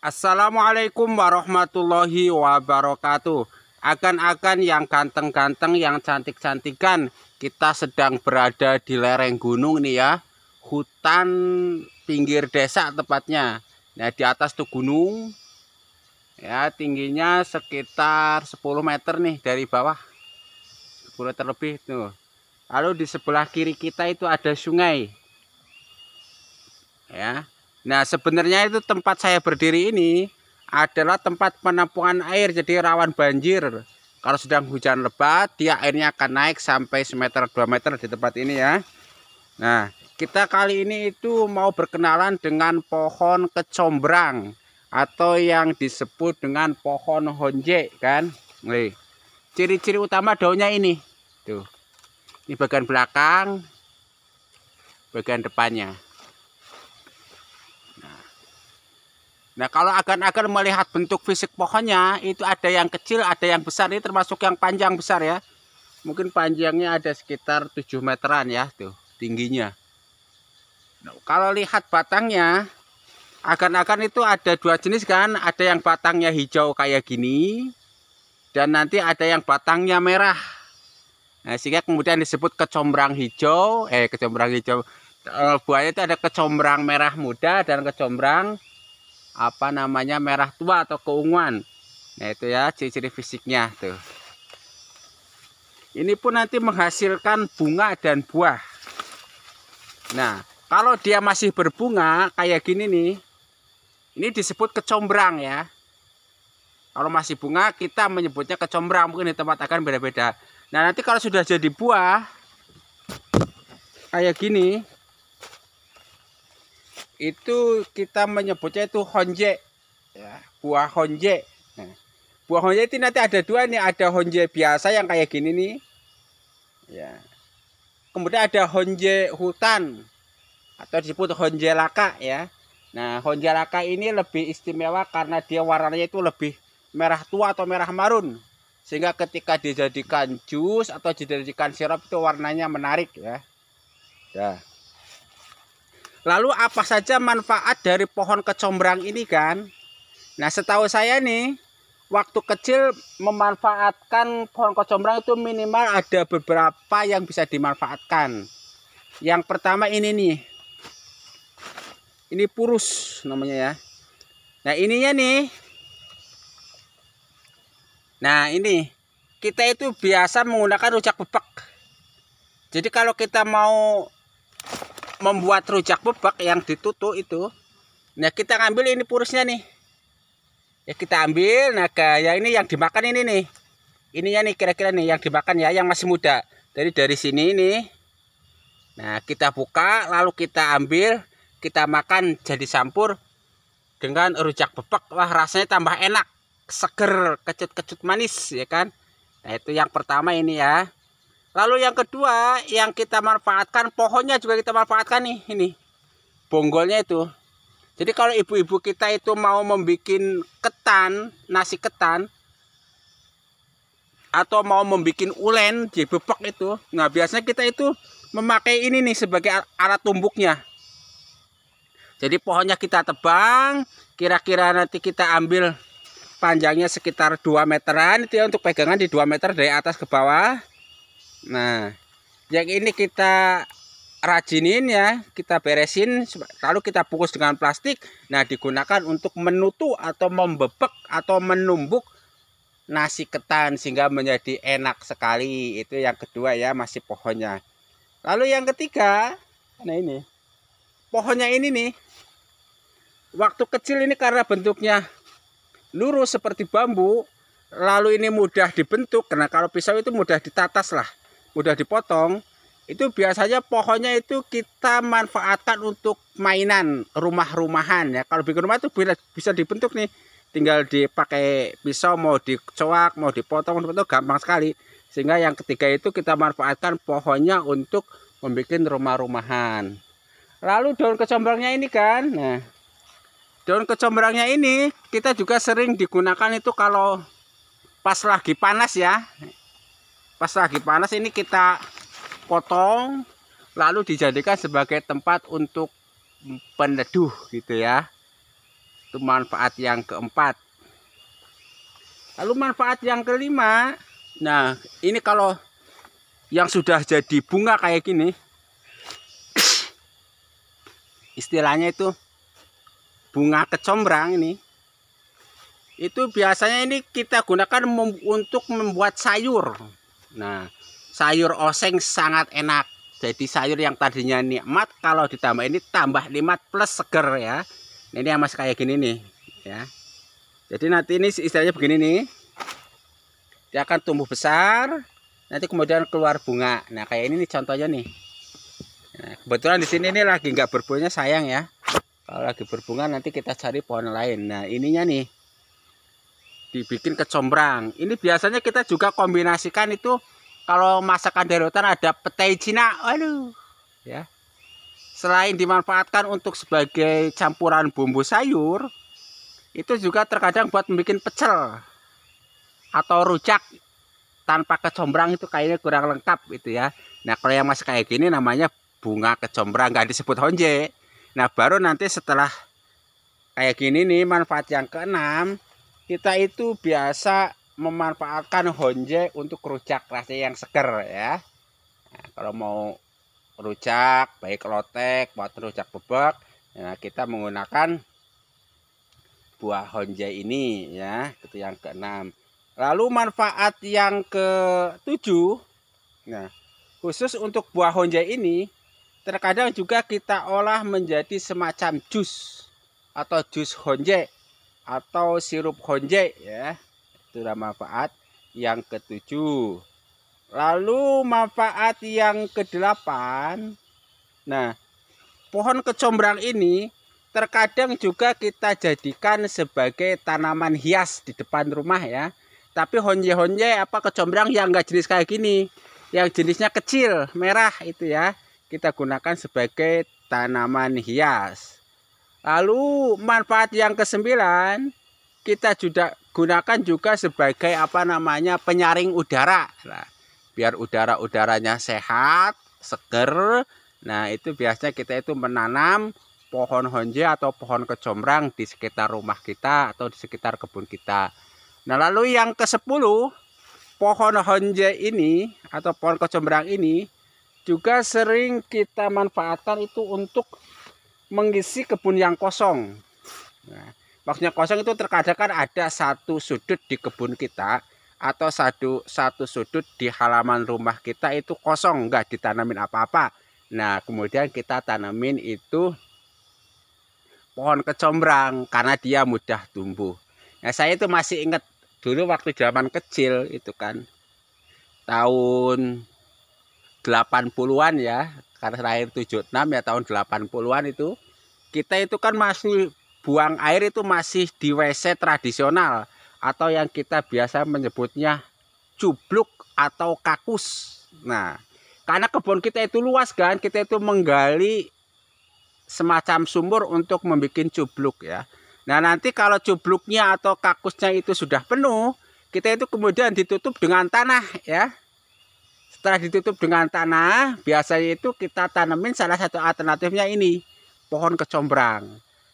Assalamualaikum warahmatullahi wabarakatuh. Akan-akan yang ganteng-ganteng, yang cantik-cantikan, kita sedang berada di lereng gunung nih ya, hutan pinggir desa tepatnya. Nah di atas tuh gunung, ya tingginya sekitar 10 meter nih dari bawah, 10 meter lebih tuh. Lalu di sebelah kiri kita itu ada sungai, ya Nah sebenarnya itu tempat saya berdiri ini adalah tempat penampungan air jadi rawan banjir. Kalau sedang hujan lebat dia airnya akan naik sampai semeter 2 meter di tempat ini ya. Nah kita kali ini itu mau berkenalan dengan pohon kecombrang atau yang disebut dengan pohon honje kan. Nih ciri-ciri utama daunnya ini tuh ini bagian belakang bagian depannya Nah kalau agan-agan melihat bentuk fisik pohonnya itu ada yang kecil ada yang besar ini termasuk yang panjang besar ya. Mungkin panjangnya ada sekitar 7 meteran ya tuh tingginya. Nah, kalau lihat batangnya agan-agan itu ada dua jenis kan ada yang batangnya hijau kayak gini dan nanti ada yang batangnya merah. Nah, sehingga kemudian disebut kecombrang hijau eh kecombrang hijau eh, buahnya itu ada kecombrang merah muda dan kecombrang apa namanya merah tua atau keunguan nah itu ya ciri-ciri fisiknya tuh ini pun nanti menghasilkan bunga dan buah nah kalau dia masih berbunga kayak gini nih ini disebut kecombrang ya kalau masih bunga kita menyebutnya kecombrang mungkin di tempat akan beda-beda nah nanti kalau sudah jadi buah kayak gini itu kita menyebutnya itu honje ya buah honje nah, buah honje itu nanti ada dua nih ada honje biasa yang kayak gini nih ya kemudian ada honje hutan atau disebut honje laka ya nah honje laka ini lebih istimewa karena dia warnanya itu lebih merah tua atau merah marun sehingga ketika dijadikan jus atau dijadikan sirup itu warnanya menarik ya ya Lalu apa saja manfaat dari pohon kecombrang ini kan? Nah setahu saya nih, waktu kecil memanfaatkan pohon kecombrang itu minimal ada beberapa yang bisa dimanfaatkan. Yang pertama ini nih, ini purus namanya ya. Nah ininya nih, nah ini kita itu biasa menggunakan rujak bebek. Jadi kalau kita mau membuat rujak bebek yang ditutup itu nah kita ambil ini purusnya nih ya kita ambil nah kayak ini yang dimakan ini nih ininya nih kira-kira nih yang dimakan ya yang masih muda jadi dari sini ini nah kita buka lalu kita ambil kita makan jadi sampur dengan rujak bebek wah rasanya tambah enak seger kecut-kecut manis ya kan nah itu yang pertama ini ya Lalu yang kedua yang kita manfaatkan pohonnya juga kita manfaatkan nih ini bonggolnya itu. Jadi kalau ibu-ibu kita itu mau membuat ketan nasi ketan atau mau membuat ulen di jebepek itu, nah biasanya kita itu memakai ini nih sebagai alat tumbuknya. Jadi pohonnya kita tebang, kira-kira nanti kita ambil panjangnya sekitar 2 meteran itu ya untuk pegangan di 2 meter dari atas ke bawah Nah, yang ini kita rajinin ya, kita beresin lalu kita bungkus dengan plastik. Nah, digunakan untuk menutu atau membebek atau menumbuk nasi ketan sehingga menjadi enak sekali. Itu yang kedua ya, masih pohonnya. Lalu yang ketiga, nah ini. Pohonnya ini nih. Waktu kecil ini karena bentuknya lurus seperti bambu, lalu ini mudah dibentuk karena kalau pisau itu mudah ditatas lah udah dipotong itu biasanya pohonnya itu kita manfaatkan untuk mainan rumah-rumahan ya kalau bikin rumah itu bisa dibentuk nih tinggal dipakai pisau mau dicoak mau dipotong itu gampang sekali sehingga yang ketiga itu kita manfaatkan pohonnya untuk membuat rumah-rumahan lalu daun kecombrangnya ini kan nah daun kecombrangnya ini kita juga sering digunakan itu kalau pas lagi panas ya pas lagi panas ini kita potong lalu dijadikan sebagai tempat untuk peneduh gitu ya itu manfaat yang keempat lalu manfaat yang kelima nah ini kalau yang sudah jadi bunga kayak gini istilahnya itu bunga kecombrang ini itu biasanya ini kita gunakan mem untuk membuat sayur Nah, sayur oseng sangat enak. Jadi sayur yang tadinya nikmat kalau ditambah ini tambah nikmat plus seger ya. Ini yang masih kayak gini nih ya. Jadi nanti ini istilahnya begini nih. Dia akan tumbuh besar, nanti kemudian keluar bunga. Nah, kayak ini nih contohnya nih. Nah, kebetulan di sini ini lagi nggak berbunga sayang ya. Kalau lagi berbunga nanti kita cari pohon lain. Nah, ininya nih dibikin kecombrang. Ini biasanya kita juga kombinasikan itu kalau masakan dari hutan ada petai Cina. Aduh. Ya. Selain dimanfaatkan untuk sebagai campuran bumbu sayur, itu juga terkadang buat membuat pecel atau rujak tanpa kecombrang itu kayaknya kurang lengkap gitu ya. Nah, kalau yang masih kayak gini namanya bunga kecombrang, nggak disebut honje. Nah, baru nanti setelah kayak gini nih manfaat yang keenam kita itu biasa memanfaatkan honje untuk rujak rasa yang seger ya. Nah, kalau mau rujak baik lotek buat rujak bebek, ya kita menggunakan buah honje ini ya, itu yang keenam. Lalu manfaat yang ketujuh, nah khusus untuk buah honje ini terkadang juga kita olah menjadi semacam jus atau jus honje atau sirup honje ya itu manfaat yang ketujuh lalu manfaat yang kedelapan nah pohon kecombrang ini terkadang juga kita jadikan sebagai tanaman hias di depan rumah ya tapi honje-honje apa kecombrang yang enggak jenis kayak gini yang jenisnya kecil merah itu ya kita gunakan sebagai tanaman hias Lalu manfaat yang kesembilan kita juga gunakan juga sebagai apa namanya penyaring udara. Nah, biar udara-udaranya sehat, seger. Nah, itu biasanya kita itu menanam pohon honje atau pohon kecombrang di sekitar rumah kita atau di sekitar kebun kita. Nah, lalu yang ke-10, pohon honje ini atau pohon kecombrang ini juga sering kita manfaatkan itu untuk mengisi kebun yang kosong. Nah, maksudnya kosong itu terkadang kan ada satu sudut di kebun kita atau satu satu sudut di halaman rumah kita itu kosong nggak ditanamin apa-apa. Nah kemudian kita tanamin itu pohon kecombrang karena dia mudah tumbuh. Nah saya itu masih ingat dulu waktu zaman kecil itu kan tahun 80-an ya karena terakhir 76 ya tahun 80-an itu kita itu kan masih buang air itu masih di WC tradisional atau yang kita biasa menyebutnya cubluk atau kakus. Nah, karena kebun kita itu luas kan, kita itu menggali semacam sumur untuk membuat cubluk ya. Nah, nanti kalau cubluknya atau kakusnya itu sudah penuh, kita itu kemudian ditutup dengan tanah ya. Setelah ditutup dengan tanah, biasanya itu kita tanemin salah satu alternatifnya ini, pohon kecombrang.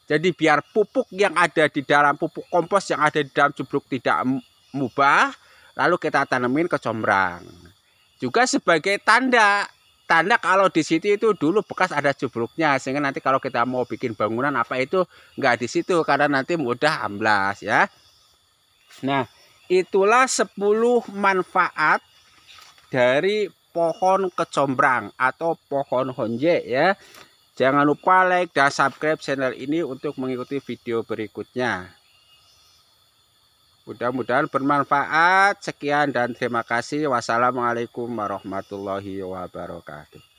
Jadi biar pupuk yang ada di dalam pupuk kompos yang ada di dalam jubruk tidak mubah, lalu kita tanemin kecombrang. Juga sebagai tanda tanda kalau di situ itu dulu bekas ada jubruknya sehingga nanti kalau kita mau bikin bangunan apa itu nggak di situ karena nanti mudah amblas ya nah itulah 10 manfaat dari pohon kecombrang atau pohon honje ya. Jangan lupa like dan subscribe channel ini untuk mengikuti video berikutnya. Mudah-mudahan bermanfaat. Sekian dan terima kasih. Wassalamualaikum warahmatullahi wabarakatuh.